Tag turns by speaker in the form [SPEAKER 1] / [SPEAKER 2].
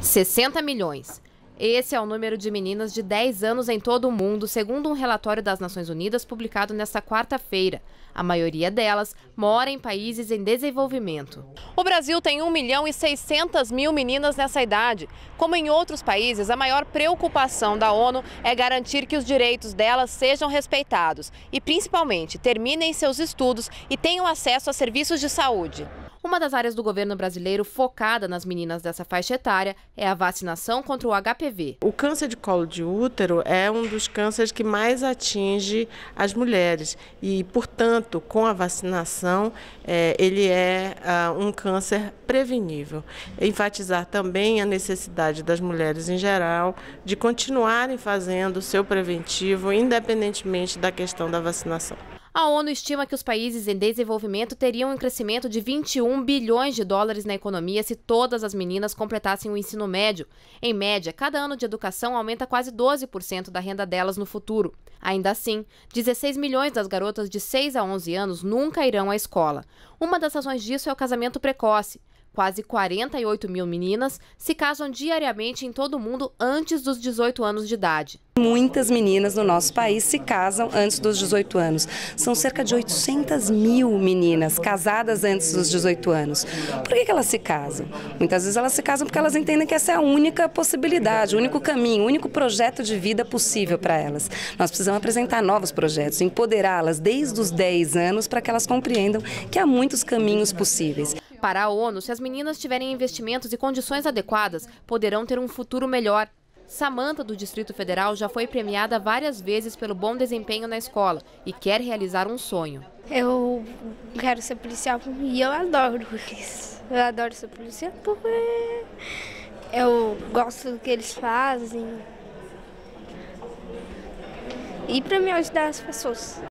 [SPEAKER 1] 60 milhões. Esse é o número de meninas de 10 anos em todo o mundo, segundo um relatório das Nações Unidas publicado nesta quarta-feira. A maioria delas mora em países em desenvolvimento. Brasil tem 1 milhão e 600 mil meninas nessa idade. Como em outros países, a maior preocupação da ONU é garantir que os direitos delas sejam respeitados e, principalmente, terminem seus estudos e tenham acesso a serviços de saúde. Uma das áreas do governo brasileiro focada nas meninas
[SPEAKER 2] dessa faixa etária é a vacinação contra o HPV. O câncer de colo de útero é um dos cânceres que mais atinge as mulheres e, portanto, com a vacinação, eh, ele é ah, um câncer câncer prevenível. Enfatizar também a necessidade das mulheres em geral de continuarem fazendo o seu preventivo, independentemente da questão da vacinação.
[SPEAKER 1] A ONU estima que os países em desenvolvimento teriam um crescimento de 21 bilhões de dólares na economia se todas as meninas completassem o ensino médio. Em média, cada ano de educação aumenta quase 12% da renda delas no futuro. Ainda assim, 16 milhões das garotas de 6 a 11 anos nunca irão à escola. Uma das razões disso é o casamento precoce. Quase 48 mil meninas se casam diariamente em todo o mundo antes dos 18 anos de idade.
[SPEAKER 3] Muitas meninas no nosso país se casam antes dos 18 anos. São cerca de 800 mil meninas casadas antes dos 18 anos. Por que, elas se casam? Muitas vezes elas se casam porque elas entendem que essa é a única possibilidade, o único caminho, o único projeto de vida possível para elas. Nós precisamos apresentar novos projetos, empoderá-las desde os 10 anos para que elas compreendam que há muitos caminhos possíveis.
[SPEAKER 1] Para a ONU, se as meninas tiverem investimentos e condições adequadas, poderão ter um futuro melhor. Samanta, do Distrito Federal, já foi premiada várias vezes pelo bom desempenho na escola e quer realizar um sonho. Eu quero ser policial e eu adoro isso. Eu adoro ser policial porque
[SPEAKER 3] eu gosto do que eles fazem e para me ajudar as pessoas.